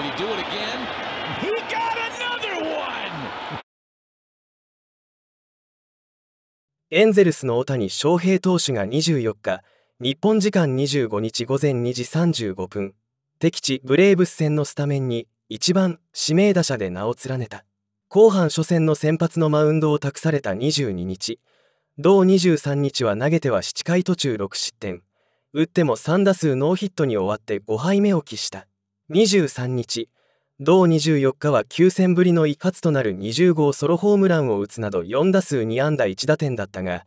Did he do it again? He got another one! エンゼルスの大谷翔平投手が24日、日本時間25日午前2時35分、敵地ブレーブス戦のスタメンに1番指名打者で名を連ねた。後半初戦の先発のマウンドを託された22日、同23日は投げては7回途中6失点、打っても3打数ノーヒットに終わって5敗目を喫した。23日同24日は9戦ぶりの一発となる20号ソロホームランを打つなど4打数2安打1打点だったが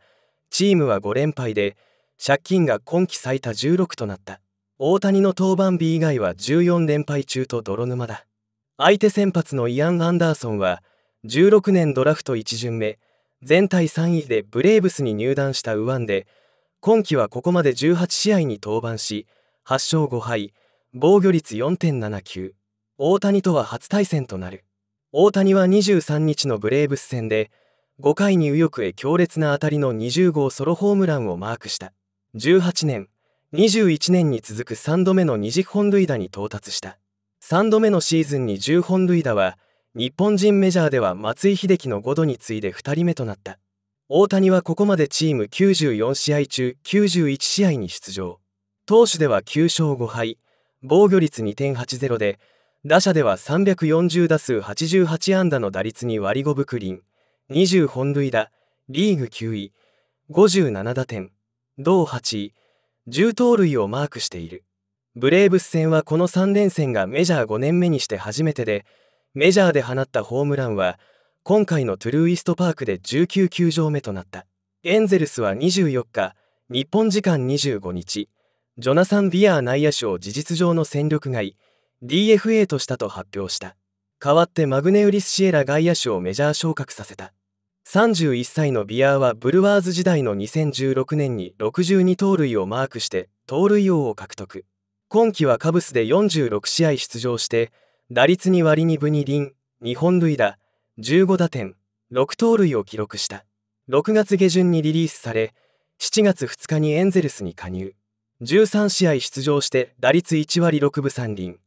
チームは5連敗で借金が今季最多16となった大谷の登板日以外は14連敗中と泥沼だ相手先発のイアン・アンダーソンは16年ドラフト1巡目全体3位でブレーブスに入団した右腕で今季はここまで18試合に登板し8勝5敗防御率4.79大谷とは初対戦となる大谷は23日のブレーブス戦で5回に右翼へ強烈な当たりの20号ソロホームランをマークした18年21年に続く3度目の20本塁打に到達した3度目のシーズンに10本塁打は日本人メジャーでは松井秀喜の5度に次いで2人目となった大谷はここまでチーム94試合中91試合に出場投手では9勝5敗防御率2.80で打者では340打数88安打の打率に割り5分クリン20本塁打リーグ9位57打点同8位10盗塁をマークしているブレーブス戦はこの3連戦がメジャー5年目にして初めてでメジャーで放ったホームランは今回のトゥルーイストパークで19球場目となったエンゼルスは24日日本時間25日ジョナサン・ビアー内野手を事実上の戦力外 DFA としたと発表した代わってマグネウリス・シエラ外野手をメジャー昇格させた31歳のビアーはブルワーズ時代の2016年に62盗塁をマークして盗塁王を獲得今季はカブスで46試合出場して打率に割2分リン。2本塁打15打点6盗塁を記録した6月下旬にリリースされ7月2日にエンゼルスに加入13試合出場して打率1割6分3厘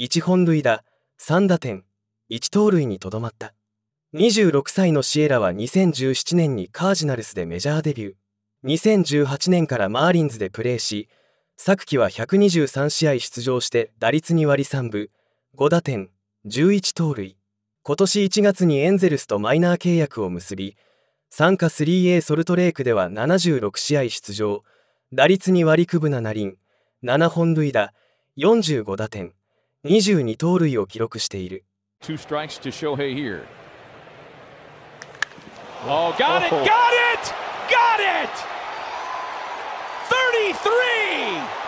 1本塁打3打点1盗塁にとどまった26歳のシエラは2017年にカージナルスでメジャーデビュー2018年からマーリンズでプレーし昨季は123試合出場して打率2割3分5打点11盗塁今年1月にエンゼルスとマイナー契約を結び参加 3A ソルトレークでは76試合出場打率に割り区分なナリン、7本塁打、45打点、22盗塁を記録している。Two strikes to Shohei here. Oh, got it, got it, got it! 33!